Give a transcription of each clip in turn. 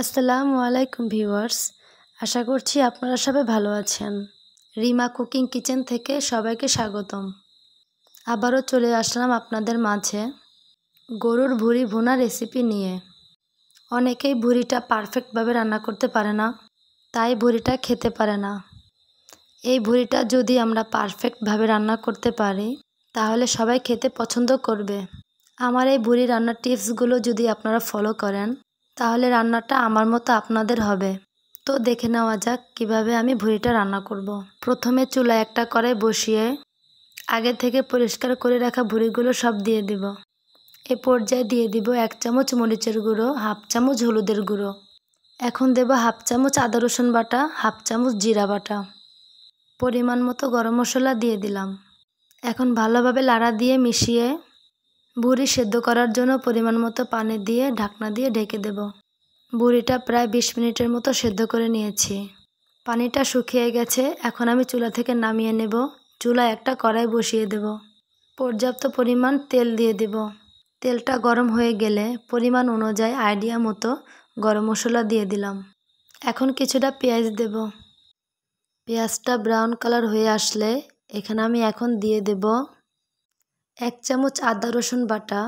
আসসালামু আলাইকুম ভিউয়ার্স আশা করছি আপনারা সবাই ভালো আছেন রিমা কুকিং কিচেন থেকে সবাইকে স্বাগতম আবারও চলে আসলাম আপনাদের মাঝে গরুর ভুড়ি ভুনা রেসিপি নিয়ে অনেকেই ভুড়িটা পারফেক্টভাবে রান্না করতে পারে না তাই ভুড়িটা খেতে পারে না এই ভুড়িটা যদি আমরা পারফেক্টভাবে রান্না করতে পারি তাহলে সবাই খেতে পছন্দ করবে আমার এই ভুড়ি রান্নার টিপসগুলো যদি আপনারা ফলো করেন তাহলে রান্নাটা আমার মতো আপনাদের হবে তো দেখে নেওয়া যাক কিভাবে আমি ভুঁড়িটা রান্না করব। প্রথমে চুলা একটা করে বসিয়ে আগে থেকে পরিষ্কার করে রাখা ভুঁড়িগুলো সব দিয়ে দিব এ পর্যায়ে দিয়ে দিব এক চামচ মরিচের গুঁড়ো হাফ চামচ হলুদের গুঁড়ো এখন দেব হাফ চামচ আদা রসুন বাটা হাফ চামচ জিরা বাটা পরিমাণ মতো গরম মশলা দিয়ে দিলাম এখন ভালোভাবে লাড়া দিয়ে মিশিয়ে বুড়ি সেদ্ধ করার জন্য পরিমাণ মতো পানি দিয়ে ঢাকনা দিয়ে ঢেকে দেব বুড়িটা প্রায় ২০ মিনিটের মতো সেদ্ধ করে নিয়েছি পানিটা শুকিয়ে গেছে এখন আমি চুলা থেকে নামিয়ে নেব চুলা একটা কড়াই বসিয়ে দেব পর্যাপ্ত পরিমাণ তেল দিয়ে দেব তেলটা গরম হয়ে গেলে পরিমাণ অনুযায়ী আইডিয়া মতো গরম মশলা দিয়ে দিলাম এখন কিছুটা পেঁয়াজ দেব পেঁয়াজটা ব্রাউন কালার হয়ে আসলে এখানে আমি এখন দিয়ে দেব এক চামচ আদা রসুন বাটা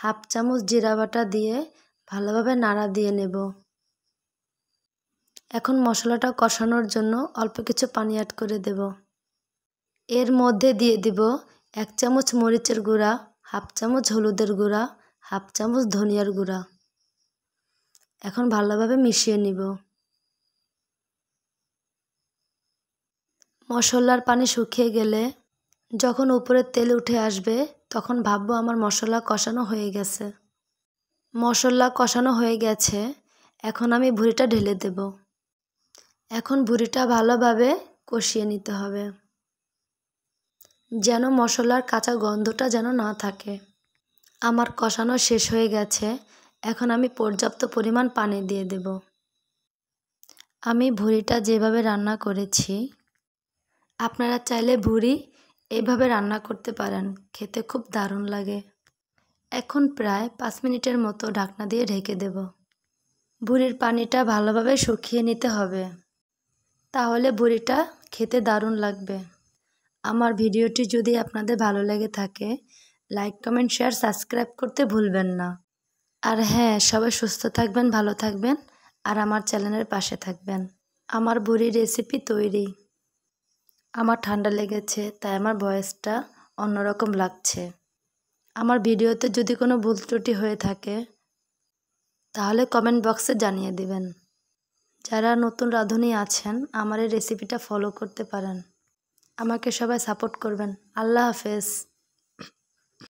হাফ চামচ জিরা বাটা দিয়ে ভালোভাবে নাড়া দিয়ে নেব এখন মশলাটা কষানোর জন্য অল্প কিছু পানি অ্যাড করে দেব এর মধ্যে দিয়ে দিব এক চামচ মরিচের গুঁড়া হাফ চামচ হলুদের গুঁড়া হাফ চামচ ধনিয়ার গুঁড়া এখন ভালোভাবে মিশিয়ে নিব মশলার পানি শুকিয়ে গেলে যখন উপরের তেল উঠে আসবে তখন ভাববো আমার মশলা কষানো হয়ে গেছে মশলা কষানো হয়ে গেছে এখন আমি ভুড়িটা ঢেলে দেব এখন ভুড়িটা ভালোভাবে কষিয়ে নিতে হবে যেন মশলার কাঁচা গন্ধটা যেন না থাকে আমার কষানো শেষ হয়ে গেছে এখন আমি পর্যাপ্ত পরিমাণ পানি দিয়ে দেব আমি ভুড়িটা যেভাবে রান্না করেছি আপনারা চাইলে ভুড়ি এইভাবে রান্না করতে পারেন খেতে খুব দারুণ লাগে এখন প্রায় পাঁচ মিনিটের মতো ঢাকনা দিয়ে ঢেকে দেব ভুড়ির পানিটা ভালোভাবে শুকিয়ে নিতে হবে তাহলে ভুড়িটা খেতে দারুণ লাগবে আমার ভিডিওটি যদি আপনাদের ভালো লেগে থাকে লাইক কমেন্ট শেয়ার সাবস্ক্রাইব করতে ভুলবেন না আর হ্যাঁ সবাই সুস্থ থাকবেন ভালো থাকবেন আর আমার চ্যানেলের পাশে থাকবেন আমার বুড়ি রেসিপি তৈরি আমার ঠান্ডা লেগেছে তাই আমার ভয়েসটা অন্যরকম লাগছে আমার ভিডিওতে যদি কোনো ভুল ত্রুটি হয়ে থাকে তাহলে কমেন্ট বক্সে জানিয়ে দিবেন যারা নতুন রাঁধুনি আছেন আমার এই রেসিপিটা ফলো করতে পারেন আমাকে সবাই সাপোর্ট করবেন আল্লাহ হাফেজ